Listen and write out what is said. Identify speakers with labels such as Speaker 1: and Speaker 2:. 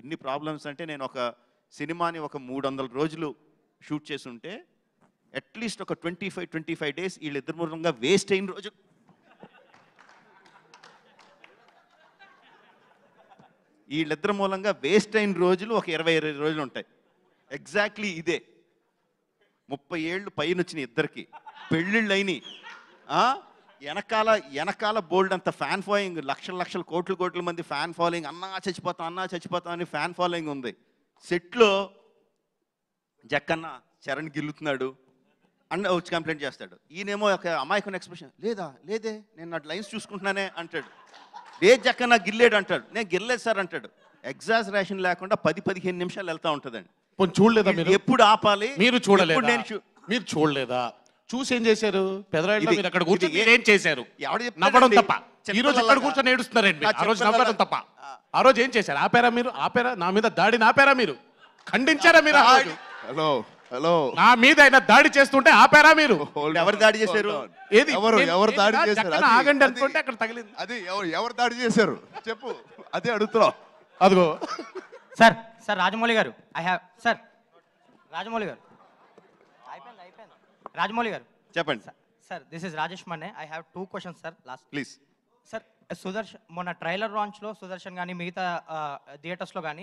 Speaker 1: ఎన్ని ప్రాబ్లమ్స్ అంటే నేను ఒక సినిమాని ఒక మూడు వందల రోజులు షూట్ చేసి ఉంటే అట్లీస్ట్ ఒక twenty five twenty five days వీళ్ళిద్దరు మూలంగా వేస్ట్ అయిన రోజు వీళ్ళిద్దరు మూలంగా వేస్ట్ అయిన రోజులు ఒక ఇరవై ఇరవై రోజులు ఉంటాయి ఎగ్జాక్ట్లీ ఇదే ముప్పై ఏళ్ళు పైన వచ్చిన ఇద్దరికి పెళ్ళిళ్ళు అయినాయి వెనకాల వెనకాల బోల్డ్ అంత ఫ్యాన్ ఫాలోయింగ్ లక్షల లక్షల కోట్ల కోట్ల మంది ఫ్యాన్ ఫాలోయింగ్ అన్నా చచ్చిపోతాం అన్నా చచ్చిపోతాం అని ఫ్యాన్ ఫాలోయింగ్ ఉంది సెట్లో జక్కన్న చరణ్ గిల్లుతున్నాడు అన్న వచ్చి కంప్లైంట్ చేస్తాడు ఈయనేమో ఒక అమాయకుని ఎక్స్ప్రెషన్ లేదా లేదే నేను నా లైన్స్ చూసుకుంటున్నానే అంటాడు లే జక్కన్న గిల్లేడు అంటాడు నేను గిల్లేదు సార్ అంటాడు ఎగ్జాస్ రేషన్ లేకుండా పది పదిహేను నిమిషాలు వెళ్తా ఉంటుందండి చూడలేదా ఎప్పుడు ఆపాలి మీరు చూడలేదు
Speaker 2: మీరు చూడలేదా
Speaker 1: చూసి ఏం చేశారు పెదరాయిలో అక్కడ కూర్చొని ఏం చేశారు నవ్వడం తప్ప ఈ రోజు అక్కడ కూర్చొని
Speaker 2: ఏడుస్తున్నారండి ఆ రోజు తప్ప ఆ రోజు ఏం చేశారు ఆపారా మీరు ఆపారా నా మీద దాడి ఆపారా మీరు ఖండించారా మీరు హలో హలో నా మీద అయినా దాడి చేస్తుంటే ఆపారా మీరు ఎవరు దాడి చేశారు ఏది ఎవరు ఎవరు దాడి చేశారు ఆగండి అనుకుంటే అక్కడ తగిలింది అది ఎవరు ఎవరు దాడి చేశారు చెప్పు అదే అడుగుతున్నావు అదిగో సార్ సార్ రాజమౌళి గారు ఐ హ్యావ్ సార్ రాజమౌళి గారు అయిపోయింది అయిపోయింది రాజమౌళి గారు చెప్పండి sir sir this is Rajesh Manne I have two question sir last please sir Sudarshan మొన్న ట్రైలర్ లాంచ్లో సుదర్శన్ కానీ మిగతా థియేటర్స్లో కానీ